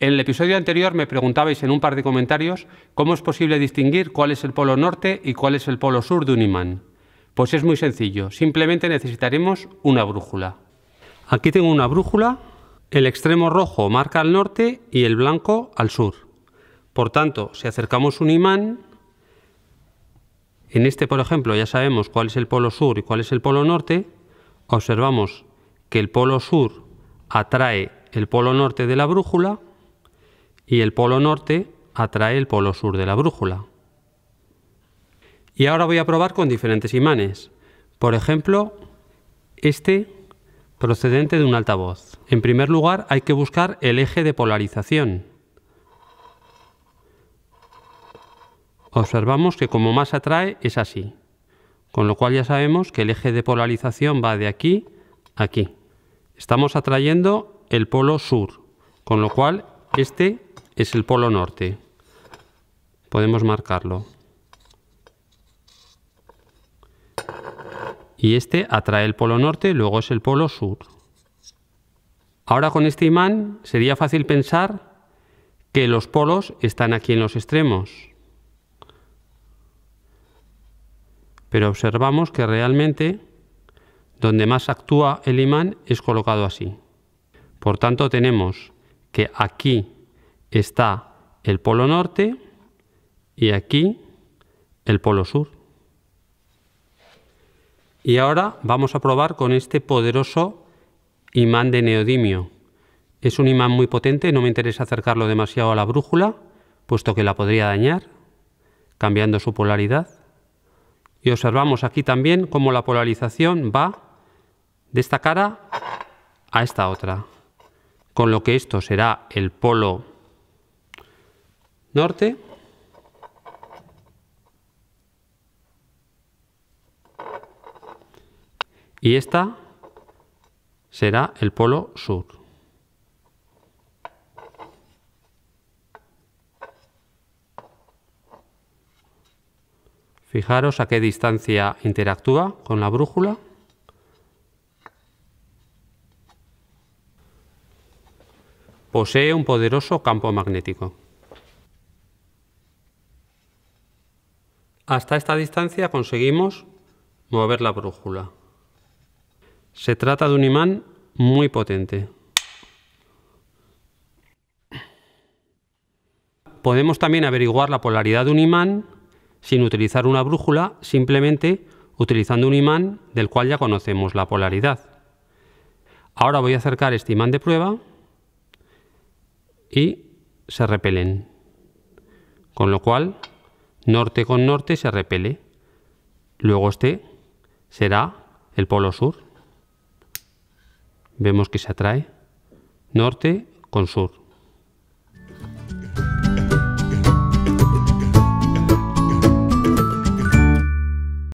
En el episodio anterior me preguntabais en un par de comentarios cómo es posible distinguir cuál es el polo norte y cuál es el polo sur de un imán. Pues es muy sencillo, simplemente necesitaremos una brújula. Aquí tengo una brújula, el extremo rojo marca al norte y el blanco al sur. Por tanto, si acercamos un imán, en este por ejemplo ya sabemos cuál es el polo sur y cuál es el polo norte, observamos que el polo sur atrae el polo norte de la brújula y el polo norte atrae el polo sur de la brújula. Y ahora voy a probar con diferentes imanes. Por ejemplo, este procedente de un altavoz. En primer lugar, hay que buscar el eje de polarización. Observamos que como más atrae es así, con lo cual ya sabemos que el eje de polarización va de aquí a aquí. Estamos atrayendo el polo sur, con lo cual este es el polo norte. Podemos marcarlo. Y este atrae el polo norte, luego es el polo sur. Ahora con este imán sería fácil pensar que los polos están aquí en los extremos. Pero observamos que realmente donde más actúa el imán es colocado así. Por tanto tenemos que aquí está el polo norte y aquí el polo sur. Y ahora vamos a probar con este poderoso imán de neodimio. Es un imán muy potente, no me interesa acercarlo demasiado a la brújula, puesto que la podría dañar, cambiando su polaridad. Y observamos aquí también cómo la polarización va de esta cara a esta otra, con lo que esto será el polo norte. Y esta será el polo sur. Fijaros a qué distancia interactúa con la brújula. Posee un poderoso campo magnético. Hasta esta distancia conseguimos mover la brújula. Se trata de un imán muy potente. Podemos también averiguar la polaridad de un imán sin utilizar una brújula, simplemente utilizando un imán del cual ya conocemos la polaridad. Ahora voy a acercar este imán de prueba y se repelen, con lo cual norte con norte se repele. Luego este será el polo sur. Vemos que se atrae norte con sur.